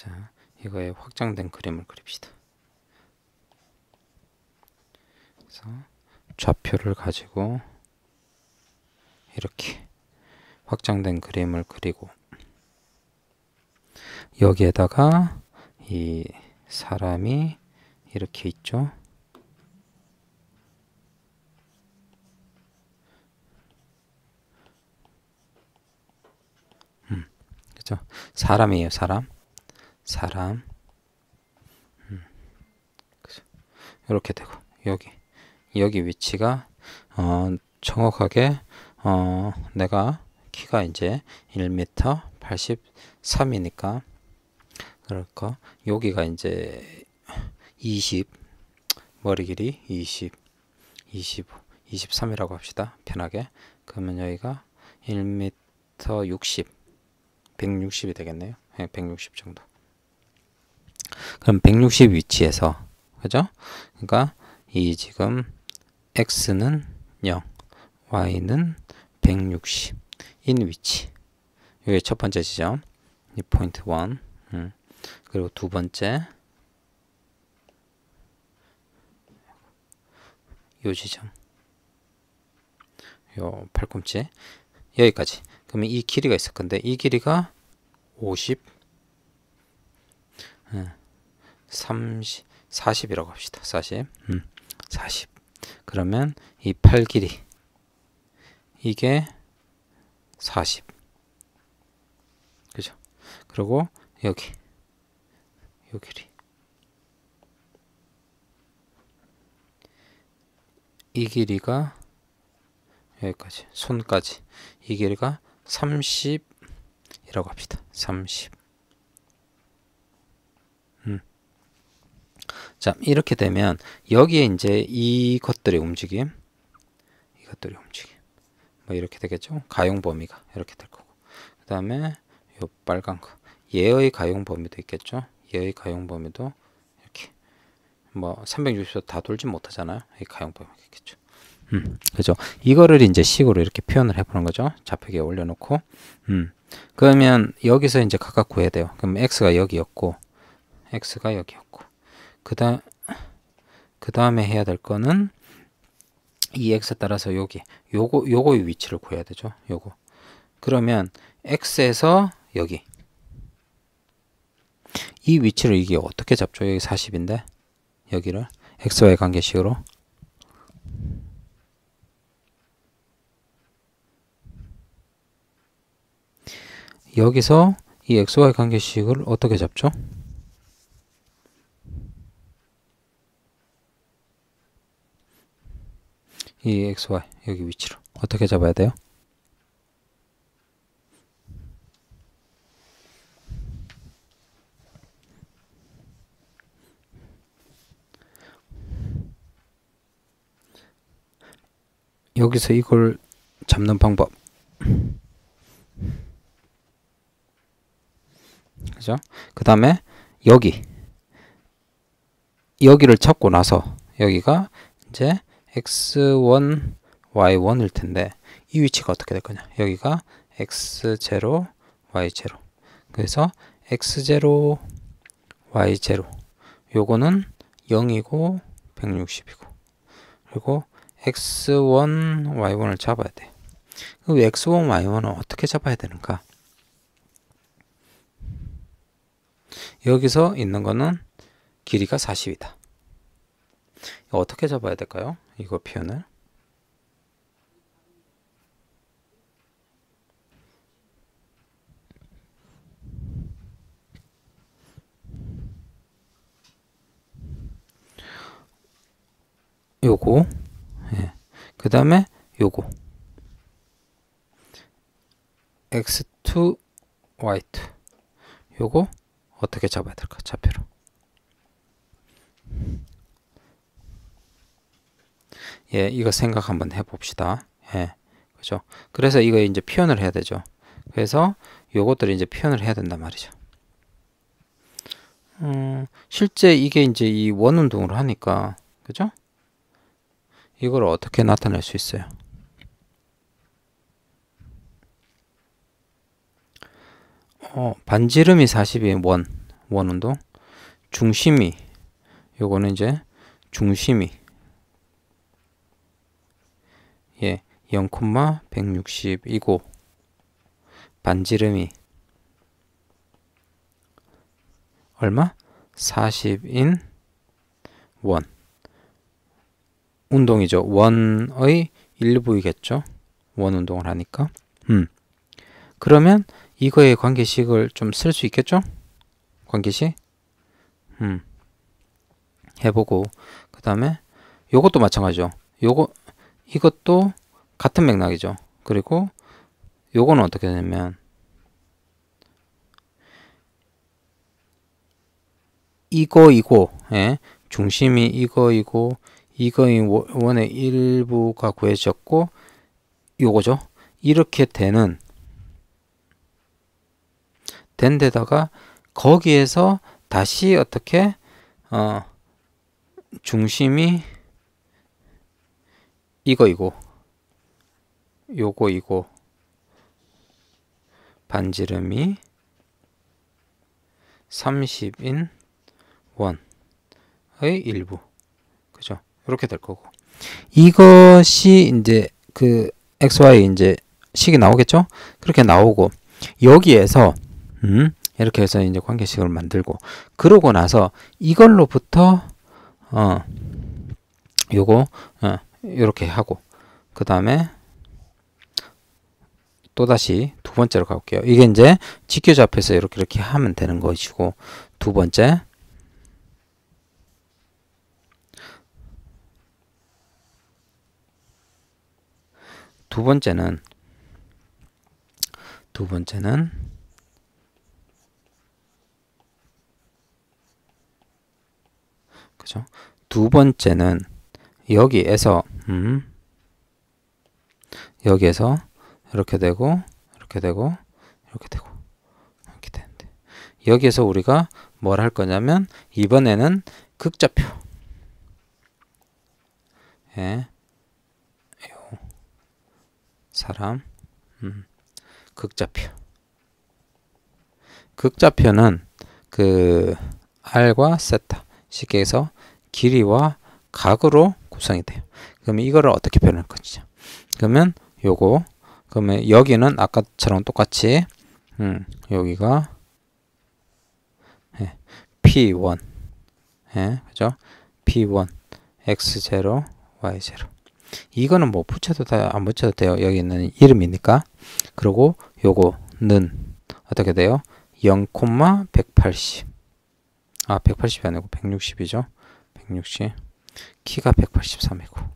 자, 이거에 확장된 그림을 그립시다. 그래서 좌표를 가지고 이렇게 확장된 그림을 그리고 여기에다가 이 사람이 이렇게 있죠. 음, 그죠. 사람이에요, 사람. 사람 음, 이렇게 되고 여기 여기 위치가 어, 정확하게 어, 내가 키가 이제 1m 83이니까 그럴까 여기가 이제 20 머리 길이 20 25 23이라고 합시다 편하게 그러면 여기가 1m 60 160이 되겠네요 160 예, 정도 그럼 160 위치에서 그죠? 그러니까 이 지금 x는 0, y는 160인 위치. 이게 첫 번째 지점. 이 포인트 1. 음. 그리고 두 번째 요 지점. 요 팔꿈치 여기까지. 그러면 이 길이가 있을 건데 이 길이가 50 음. 30, 40이라고 합시다. 40. 음, 40. 그러면 이 팔 길이 이게 40. 그죠? 그리고 여기 요 길이 이 길이가 여기까지 손까지 이 길이가 30이라고 합시다. 30 자, 이렇게 되면 여기에 이제 이것들의 움직임, 이것들의 움직임, 뭐 이렇게 되겠죠? 가용 범위가 이렇게 될 거고, 그 다음에 요 빨간 거 얘의 가용 범위도 있겠죠? 얘의 가용 범위도 이렇게 뭐 360도 다 돌지 못하잖아요. 이 가용 범위가 있겠죠. 음, 그죠? 이거를 이제 식으로 이렇게 표현을 해보는 거죠. 좌표기에 올려놓고, 음, 그러면 여기서 이제 각각 구해야 돼요. 그럼 x가 여기였고, x가 여기였고. 그다 그 다음에 해야 될 거는 이 x에 따라서 여기 요거 요거의 위치를 구해야 되죠. 요거. 그러면 x에서 여기 이 위치를 이게 어떻게 잡죠? 여기 40인데 여기를 xy 관계식으로 여기서 이 xy 관계식을 어떻게 잡죠? 이 e XY 여기 위치로 어떻게 잡아야 돼요? 여기서 이걸 잡는 방법 그죠? 그 다음에 여기 여기를 잡고 나서 여기가 이제 x1, y1일 텐데 이 위치가 어떻게 될 거냐? 여기가 x0, y0. 그래서 x0, y0. 요거는 0이고 160이고. 그리고 x1, y1을 잡아야 돼. 그럼 x1, y1은 어떻게 잡아야 되는가? 여기서 있는 거는 길이가 40이다. 어떻게 잡아야 될까요? 이거 표현을 요거 예. 그 다음에 요거 x2 y2 요거 어떻게 잡아야 될까 좌표로 예, 이거 생각 한번 해봅시다. 예, 그죠? 그래서 이거 이제 표현을 해야 되죠. 그래서 요것들을 이제 표현을 해야 된단 말이죠. 음, 실제 이게 이제 이 원운동을 하니까, 그죠? 이걸 어떻게 나타낼 수 있어요? 어, 반지름이 40이 원, 원운동. 중심이, 요거는 이제 중심이 예, 0,160이고 반지름이 얼마? 40인 원 운동이죠. 원의 일부이겠죠. 원 운동을 하니까. 음. 그러면 이거의 관계식을 좀 쓸 수 있겠죠? 관계식? 음. 해보고 그 다음에 요것도 마찬가지죠. 요거 이것도 같은 맥락이죠. 그리고 요거는 어떻게 되냐면 이거이고 예? 중심이 이거이고 이거인 원의 일부가 구해졌고 요거죠. 이렇게 되는 된 데다가 거기에서 다시 어떻게 어 중심이 이거이거요거이거 반지름이 30인 원의 일부 그죠? 이렇게 될 거고 이것이 이제 그 xy 이제 식이 나오겠죠? 그렇게 나오고 여기에서 음 이렇게 해서 이제 관계식을 만들고 그러고 나서 이걸로부터 어 요거 어 이렇게 하고 그 다음에 또다시 두 번째로 가볼게요. 이게 이제 직교잡혀서 이렇게 이렇게 하면 되는 것이고 두 번째 두 번째는 두 번째는 그죠? 두 번째는 여기에서 음, 여기에서 이렇게 되고 이렇게 되고 이렇게 되고 이렇게 되는데 여기에서 우리가 뭘 할 거냐면 이번에는 극좌표 예, 요 사람 음, 극좌표 극좌표는 그 r과 세타 쉽게 해서 길이와 각으로 구성이 돼요. 그러면 이거를 어떻게 표현할 것이죠? 그러면 요거 그러면 여기는 아까처럼 똑같이 음, 여기가 예, P1 예, 그죠? P1 X0 Y0 이거는 뭐 붙여도 다 안 붙여도 돼요. 여기 있는 이름이니까. 그리고 요거는 어떻게 돼요? 0,180 아, 180이 아니고 160이죠. 160 키가 183이고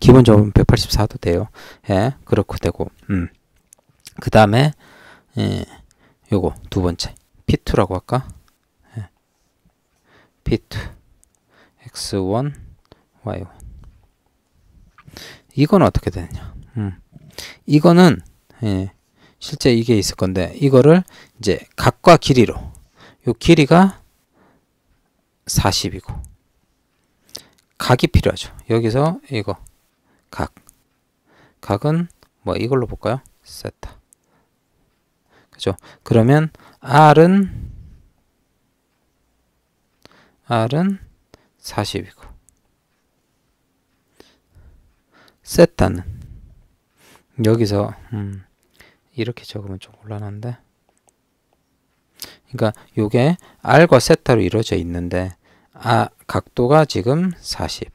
기본적으로 184도 돼요. 예, 그렇고 되고. 음. 그 다음에 예, 요거 두 번째 P2라고 할까? 예. P2 X1 Y1 이건 어떻게 되느냐? 음. 이거는 예, 실제 이게 있을 건데 이거를 이제 각과 길이로 요 길이가 40이고 각이 필요하죠. 여기서 이거 각 각은 뭐 이걸로 볼까요? 세타 그죠? 그러면 R은 R은 40이고 세타는 여기서 음 이렇게 적으면 좀 곤란한데 그러니까 요게 R과 세타로 이루어져 있는데 아, 각도가 지금 40.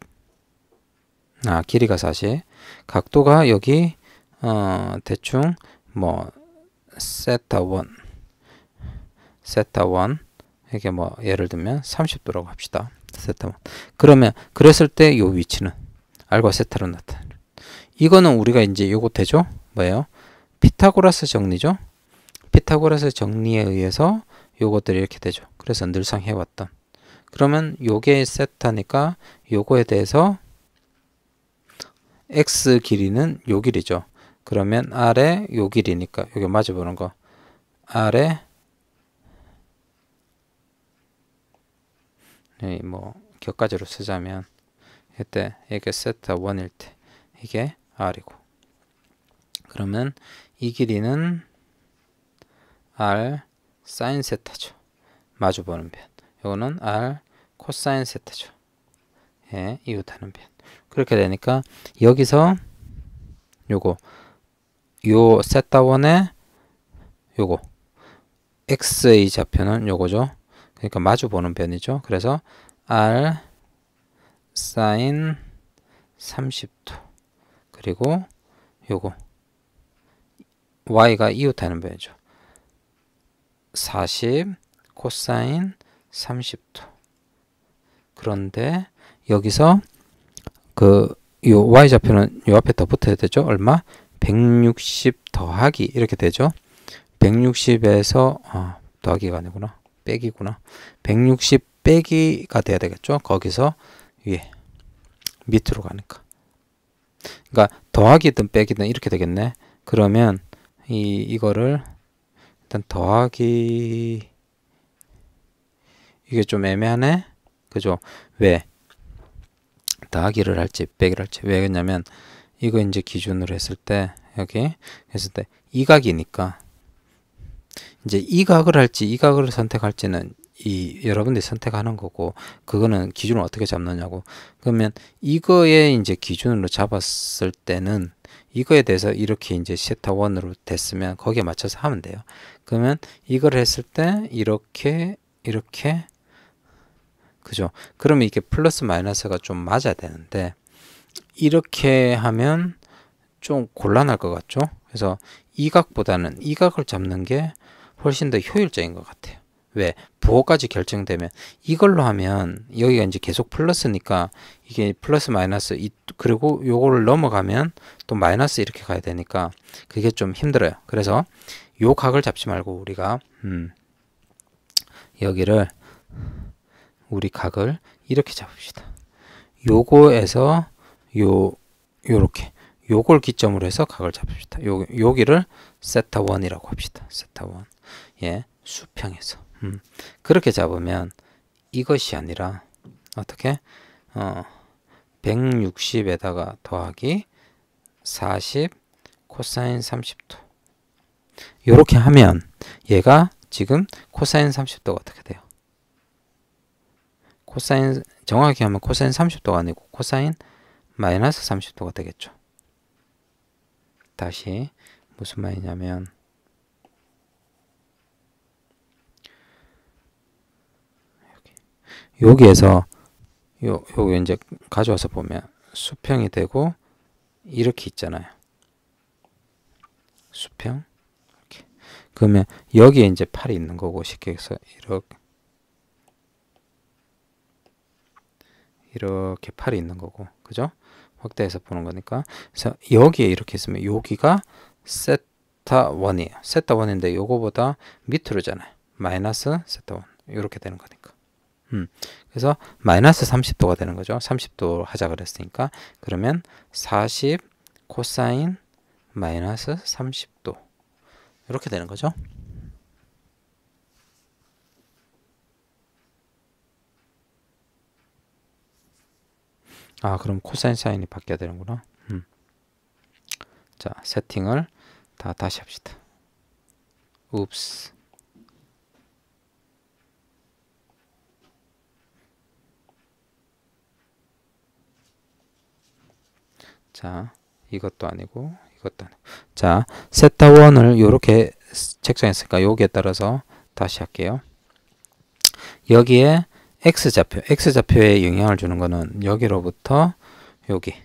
아, 길이가 40. 각도가 여기 어, 대충 뭐 세타 1 세타 1 이게 뭐 예를 들면 30도라고 합시다. 세타 1. 그러면 그랬을 때 이 위치는 알과 세타로 나타나. 이거는 우리가 이제 요거 되죠? 뭐예요? 피타고라스 정리죠? 피타고라스 정리에 의해서 요것들이 이렇게 되죠. 그래서 늘상 해왔던 그러면 요게 세타니까 요거에 대해서 x 길이는 요 길이죠. 그러면 아래 요 길이니까 요게 맞아보는 거 아래 네, 뭐 격가지로 쓰자면 이때 이게 세타 원일때 이게 r이고 그러면 이 길이는 r 사인 세타죠. 마주보는 변. 요거는 r 코사인 세트죠 예, 이웃하는 변. 그렇게 되니까 여기서 요거 요 세타 원의 요거 x의 좌표는 요거죠. 그러니까 마주 보는 변이죠. 그래서 r 사인 30도 그리고 요거 y가 이웃하는 변이죠. 40 코사인 30도. 그런데 여기서 그 요 y 좌표는 요 앞에 더 붙어야 되죠. 얼마? 160 더하기 이렇게 되죠. 160에서 아, 더하기가 아니구나. 빼기구나. 160 빼기가 돼야 되겠죠. 거기서 위에 밑으로 가니까. 그러니까 더하기든 빼기든 이렇게 되겠네. 그러면 이 이거를 일단 더하기 이게 좀 애매하네? 그죠? 왜? 더하기를 할지 빼기를 할지 왜 그러냐면 이거 이제 기준으로 했을 때 여기 했을 때 이각이니까 이제 이각을 할지 이각을 선택할지는 이 여러분들이 선택하는 거고 그거는 기준을 어떻게 잡느냐고 그러면 이거에 이제 기준으로 잡았을 때는 이거에 대해서 이렇게 이제 시타 원으로 됐으면 거기에 맞춰서 하면 돼요 그러면 이걸 했을 때 이렇게 이렇게 그죠? 그러면 이게 플러스 마이너스가 좀 맞아야 되는데 이렇게 하면 좀 곤란할 것 같죠? 그래서 이 각보다는 이 각을 잡는 게 훨씬 더 효율적인 것 같아요. 왜? 부호까지 결정되면 이걸로 하면 여기가 이제 계속 플러스니까 이게 플러스 마이너스 이, 그리고 요거를 넘어가면 또 마이너스 이렇게 가야 되니까 그게 좀 힘들어요. 그래서 요 각을 잡지 말고 우리가 음, 여기를 우리 각을 이렇게 잡읍시다. 요거에서 요 요렇게 요걸 기점으로 해서 각을 잡읍시다. 요 여기를 세타 1이라고 합시다. 세타 1. 예. 수평에서. 음. 그렇게 잡으면 이것이 아니라 어떻게 어 160에다가 더하기 40 코사인 30도. 요렇게 하면 얘가 지금 코사인 30도가 어떻게 돼요? 코사인 정확히 하면 코사인 30도가 아니고 코사인 마이너스 30도가 되겠죠. 다시 무슨 말이냐면 여기에서 요 요게 이제 가져와서 보면 수평이 되고 이렇게 있잖아요. 수평 이렇게 그러면 여기에 이제 팔이 있는 거고 쉽게 해서 이렇게 이렇게 팔이 있는 거고 그죠? 확대해서 보는 거니까 그래서 여기에 이렇게 있으면 여기가 세타 1이에요 세타 1인데 요거보다 밑으로잖아요 마이너스 세타 1 이렇게 되는 거니까 음, 그래서 마이너스 30도가 되는 거죠 30도 하자 그랬으니까 그러면 40 코사인 마이너스 30도 이렇게 되는 거죠 아 그럼 코사인 사인이 바뀌어야 되는구나 음. 자 세팅을 다 다시 합시다 읍스 자 이것도 아니고 이것도 아니고 자 세타 원을 이렇게 책정했으니까 여기에 따라서 다시 할게요 여기에 x좌표, x좌표에 영향을 주는 거는 여기로부터 여기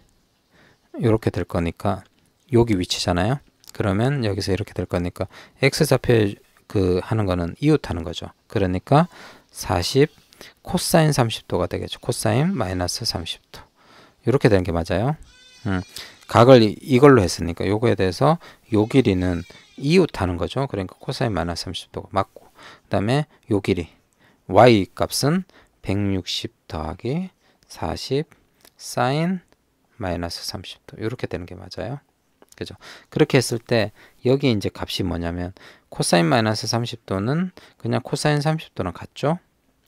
이렇게 될 거니까 여기 위치잖아요. 그러면 여기서 이렇게 될 거니까 x좌표에 그 하는 거는 이웃하는 거죠. 그러니까 40 코사인 30도가 되겠죠. 코사인 마이너스 30도 이렇게 되는 게 맞아요. 음, 각을 이, 걸로 했으니까 요거에 대해서 요 길이는 이웃하는 거죠. 그러니까 코사인 마이너스 30도가 맞고 그 다음에 요 길이 y 값은 160 더하기 40 사인 마이너스 30도 이렇게 되는 게 맞아요. 그죠? 그렇게 했을 때 여기 이제 값이 뭐냐면 코사인 마이너스 30도는 그냥 코사인 30도랑 같죠?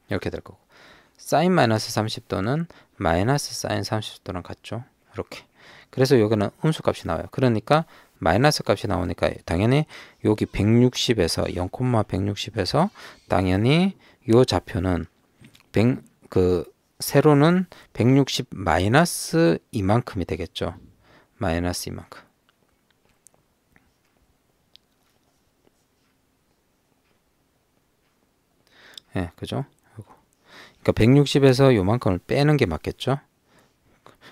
이렇게 될 거고 사인 마이너스 30도는 마이너스 사인 30도랑 같죠? 이렇게 그래서 여기는 음수값이 나와요. 그러니까 마이너스 값이 나오니까 당연히 여기 160에서 0,160에서 당연히 요 좌표는 100, 그 세로는 160 마이너스 이만큼이 되겠죠. 마이너스 이만큼. 예, 네, 그죠? 그러니까 160에서 요만큼을 빼는 게 맞겠죠?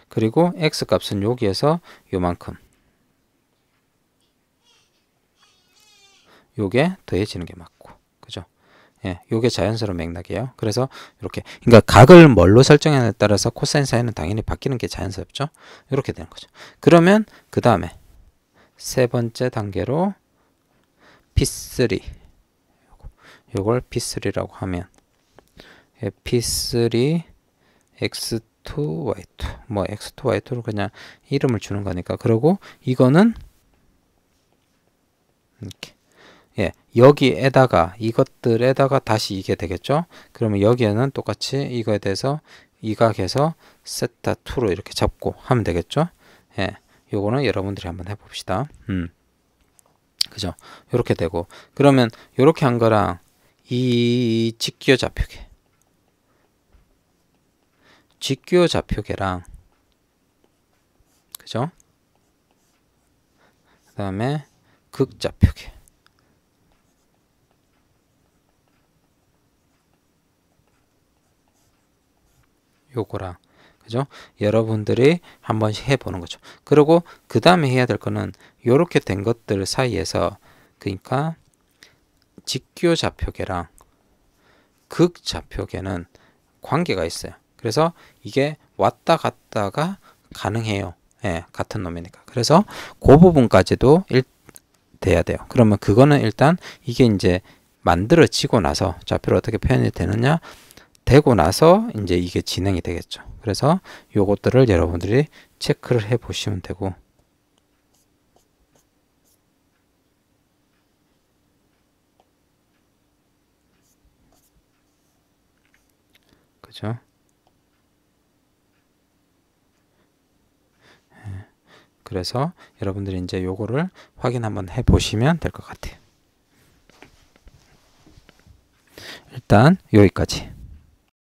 그리고 x 값은 여기에서 요만큼. 요게 더해지는 게 맞고. 예, 요게 자연스러운 맥락이에요. 그래서 이렇게 그러니까 각을 뭘로 설정하냐에 따라서 코사인 사인는 당연히 바뀌는 게 자연스럽죠. 이렇게 되는 거죠. 그러면 그 다음에 세 번째 단계로 P3 요걸 P3라고 하면 P3 X2 Y2 뭐 X2 Y2로 그냥 이름을 주는 거니까 그러고 이거는 이렇게 예, 여기에다가 이것들에다가 다시 이게 되겠죠? 그러면 여기에는 똑같이 이거에 대해서 이각에서 세타 2로 이렇게 잡고 하면 되겠죠? 예, 요거는 여러분들이 한번 해봅시다. 음, 그죠? 요렇게 되고 그러면 요렇게 한 거랑 이 직교 좌표계 직교 좌표계랑 그죠? 그 다음에 극좌표계 요거랑 그죠? 여러분들이 한 번씩 해보는 거죠. 그리고 그 다음에 해야 될 거는 요렇게 된 것들 사이에서 그러니까 직교 좌표계랑 극 좌표계는 관계가 있어요. 그래서 이게 왔다 갔다가 가능해요. 예, 같은 놈이니까. 그래서 그 부분까지도 일, 돼야 돼요. 그러면 그거는 일단 이게 이제 만들어지고 나서 좌표를 어떻게 표현이 되느냐 되고 나서 이제 이게 진행이 되겠죠. 그래서 요것들을 여러분들이 체크를 해 보시면 되고 그죠? 예. 그래서 여러분들이 이제 요거를 확인 한번 해 보시면 될 것 같아요. 일단 여기까지.